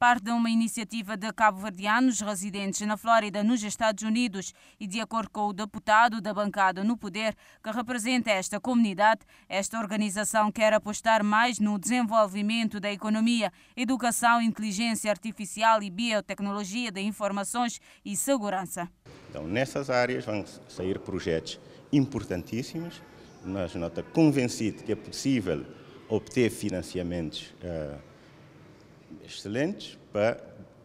parte de uma iniciativa de cabo-verdianos residentes na Flórida, nos Estados Unidos, e de acordo com o deputado da bancada no poder que representa esta comunidade, esta organização quer apostar mais no desenvolvimento da economia, educação, inteligência artificial e biotecnologia de informações e segurança. Então, nessas áreas vão sair projetos importantíssimos. Nós nota convencido que é possível obter financiamentos uh, excelentes para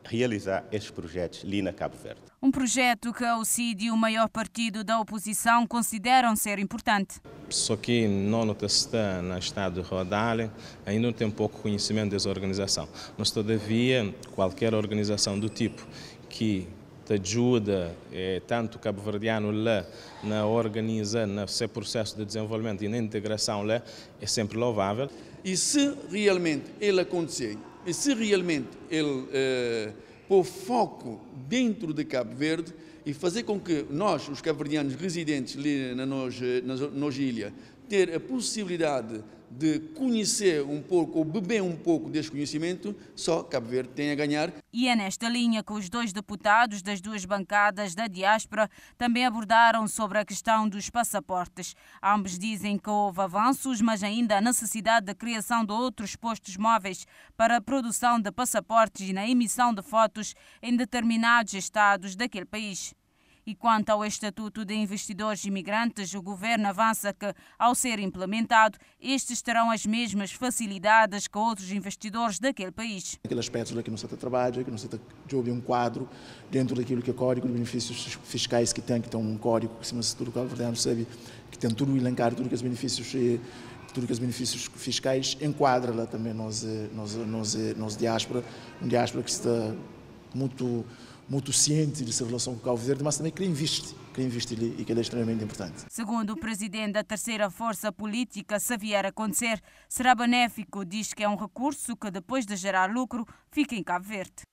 realizar estes projetos ali na Cabo Verde. Um projeto que o UCID e o maior partido da oposição consideram ser importante. Só que não está no estado de Rodale, ainda não tem pouco conhecimento dessa organização. Mas, todavia, qualquer organização do tipo que te ajuda, eh, tanto cabo-verdiano lá, na organiza, no seu processo de desenvolvimento e na integração lá, é sempre louvável. E se realmente ele acontecer se realmente ele eh, pôr foco dentro de Cabo Verde, e fazer com que nós, os caverdianos residentes ali na nojilha, ter a possibilidade de conhecer um pouco ou beber um pouco deste conhecimento, só Cabo Verde tem a ganhar. E é nesta linha que os dois deputados das duas bancadas da diáspora também abordaram sobre a questão dos passaportes. Ambos dizem que houve avanços, mas ainda a necessidade da criação de outros postos móveis para a produção de passaportes e na emissão de fotos em determinados estados daquele país. E quanto ao Estatuto de Investidores Imigrantes, o governo avança que, ao ser implementado, estes terão as mesmas facilidades que outros investidores daquele país. Aquele aspecto de que não se trabalho, que não se de um quadro dentro daquilo que é o Código de Benefícios Fiscais que tem, que tem um código que, se de tudo, que a é sabe, que tem tudo elencado, tudo que é os benefícios eh, tudo que é os benefícios fiscais enquadra lá também nós, eh, nós, nós, eh, nós diáspora, uma diáspora que está muito muito ciente de sua relação com o Cabo Verde, mas também que ele investe, que ele investe ali e que ele é extremamente importante. Segundo o presidente da terceira força política, se vier a acontecer, será benéfico, diz que é um recurso que depois de gerar lucro, fica em Cabo Verde.